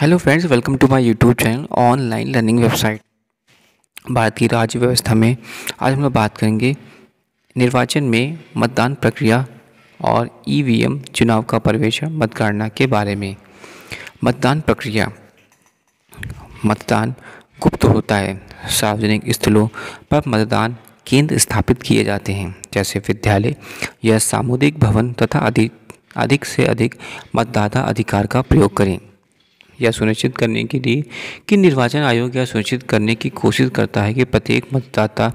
hello friends welcome to my YouTube channel online learning website Bharat की राज्य व्यवस्था में आज हम लोग बात करेंगे निर्वाचन में मतदान प्रक्रिया और ईवीएम e चुनाव का प्रवेश मतगणना के बारे में मतदान प्रक्रिया मतदान गुप्त होता है सार्वजनिक स्थलों पर मतदान केंद्र स्थापित किए जाते हैं जैसे विद्यालय या सामुदायिक भवन तथा अधिक अधिक से अधिक मतदाता अधिकार का प्रयोग करें यह सुनिश्चित करने के लिए कि निर्वाचन आयोग यह सुनिश्चित करने की कोशिश करता है कि प्रत्येक मतदाता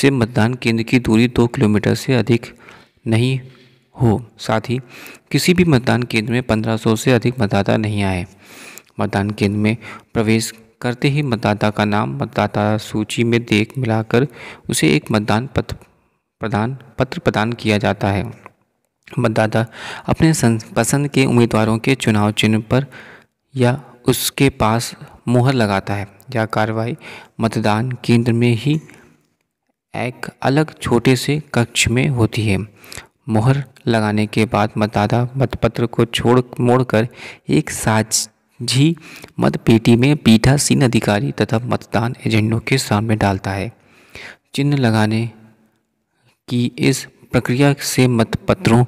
से मतदान केंद्र की दूरी दो किलोमीटर से अधिक नहीं हो साथ ही किसी भी मतदान केंद्र में 1500 से अधिक मतदाता नहीं आए मतदान केंद्र में प्रवेश करते ही मतदाता का नाम मतदाता सूची में देख मिलाकर उसे एक मतदान पत्र प्रदान पत्र प्रदान किया जाता है मतदाता अपने पसंद के उम्मीदवारों के चुनाव चिन्ह पर या उसके पास मुहर लगाता है यह कार्रवाई मतदान केंद्र में ही एक अलग छोटे से कक्ष में होती है मोहर लगाने के बाद मतदाता मतपत्र को छोड़ मोड़कर एक साझी मतपेटी में पीठासीन अधिकारी तथा मतदान एजेंडों के सामने डालता है चिन्ह लगाने की इस प्रक्रिया से मतपत्रों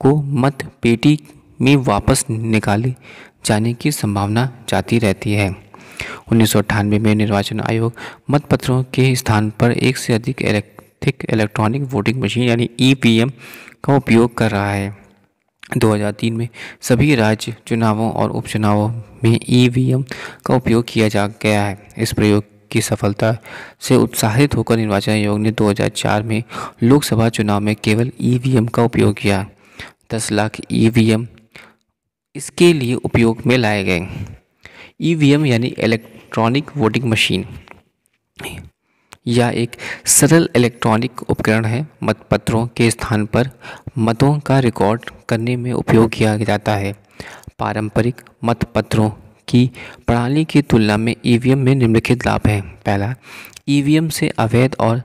को मतपेटी में वापस निकाले जाने की संभावना जाती रहती है उन्नीस में निर्वाचन आयोग मतपत्रों के स्थान पर एक से अधिक इलेक्ट्रिक इलेक्ट्रॉनिक वोटिंग मशीन यानी ई का उपयोग कर रहा है 2003 में सभी राज्य चुनावों और उपचुनावों में ई का उपयोग किया जा गया है इस प्रयोग की सफलता से उत्साहित होकर निर्वाचन आयोग ने 2004 में लोकसभा चुनाव में केवल ई का उपयोग किया 10 लाख ई इसके लिए उपयोग में लाए गए ई यानी इलेक्ट्रॉनिक वोटिंग मशीन यह एक सरल इलेक्ट्रॉनिक उपकरण है मतपत्रों के स्थान पर मतों का रिकॉर्ड करने में उपयोग किया जाता है पारंपरिक मतपत्रों की प्रणाली की तुलना में ई में निम्नलिखित लाभ हैं पहला ई से अवैध और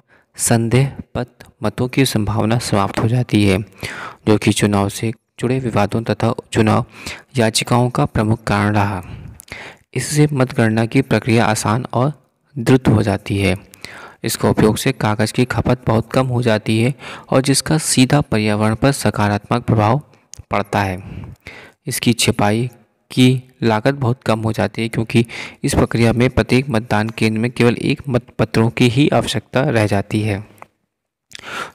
संदेह पत मतों की संभावना समाप्त हो जाती है जो कि चुनाव से जुड़े विवादों तथा चुनाव याचिकाओं का प्रमुख कारण रहा इससे मतगणना की प्रक्रिया आसान और द्रुत हो जाती है इसका उपयोग से कागज़ की खपत बहुत कम हो जाती है और जिसका सीधा पर्यावरण पर सकारात्मक प्रभाव पड़ता है इसकी छिपाई की लागत बहुत कम हो जाती है क्योंकि इस प्रक्रिया में प्रत्येक मतदान केंद्र में केवल एक मतपत्रों की ही आवश्यकता रह जाती है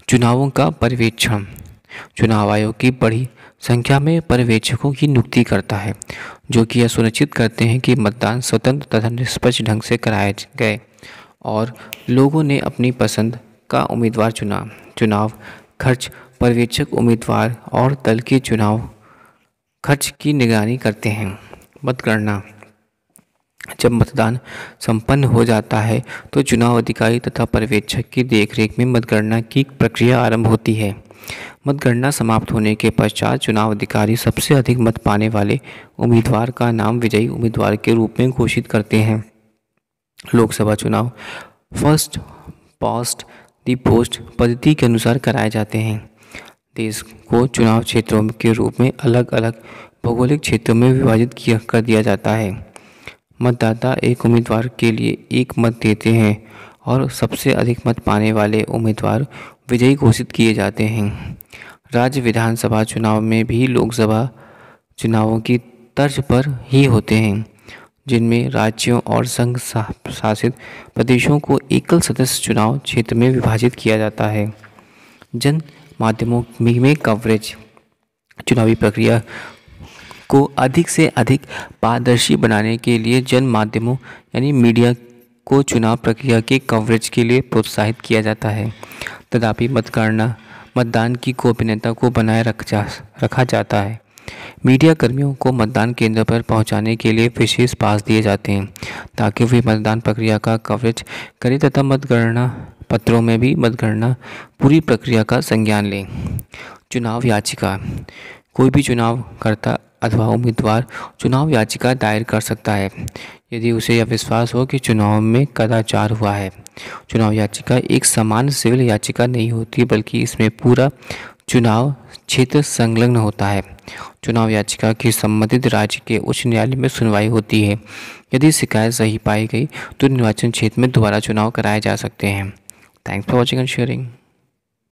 चुनावों का पर्यवेक्षण चुनाव आयोग की बड़ी संख्या में पर्यवेक्षकों की नियुक्ति करता है जो कि यह सुनिश्चित करते हैं कि मतदान स्वतंत्र तथा निष्पक्ष ढंग से कराए गए और लोगों ने अपनी पसंद का उम्मीदवार चुना चुनाव खर्च पर्यवेक्षक उम्मीदवार और दल के चुनाव खर्च की निगरानी करते हैं मतगणना जब मतदान संपन्न हो जाता है तो चुनाव अधिकारी तथा पर्यवेक्षक की देखरेख में मतगणना की प्रक्रिया आरंभ होती है मतगणना समाप्त होने के पश्चात चुनाव अधिकारी सबसे अधिक मत पाने वाले उम्मीदवार का नाम विजयी उम्मीदवार के रूप में घोषित करते हैं लोकसभा चुनाव फर्स्ट पोस्ट दी पोस्ट पद्धति के अनुसार कराए जाते हैं देश को चुनाव क्षेत्रों के रूप में अलग अलग भौगोलिक क्षेत्रों में विभाजित किया कर दिया जाता है मतदाता एक उम्मीदवार के लिए एक मत देते हैं और सबसे अधिक मत पाने वाले उम्मीदवार विजयी घोषित किए जाते हैं राज्य विधानसभा चुनाव में भी लोकसभा चुनावों की तर्ज पर ही होते हैं जिनमें राज्यों और संघ शासित प्रदेशों को एकल सदस्य चुनाव क्षेत्र में विभाजित किया जाता है जन माध्यमों में कवरेज चुनावी प्रक्रिया को अधिक से अधिक पारदर्शी बनाने के लिए जन माध्यमों यानी मीडिया को चुनाव प्रक्रिया के कवरेज के लिए प्रोत्साहित किया जाता है तथापि मतगणना मतदान की गोपनीयता को बनाए रख जा रखा जाता है मीडिया कर्मियों को मतदान केंद्र पर पहुंचाने के लिए विशेष पास दिए जाते हैं ताकि वे मतदान प्रक्रिया का कवरेज करें तथा मतगणना पत्रों में भी मतगणना पूरी प्रक्रिया का संज्ञान लें चुनाव याचिका कोई भी चुनाव करता अथवा उम्मीदवार चुनाव याचिका दायर कर सकता है यदि उसे यह विश्वास हो कि चुनाव में कदाचार हुआ है चुनाव याचिका एक समान सिविल याचिका नहीं होती बल्कि इसमें पूरा चुनाव क्षेत्र संलग्न होता है चुनाव याचिका की संबंधित राज्य के उच्च न्यायालय में सुनवाई होती है यदि शिकायत सही पाई गई तो निर्वाचन क्षेत्र में दोबारा चुनाव कराए जा सकते हैं thanks for watching and sharing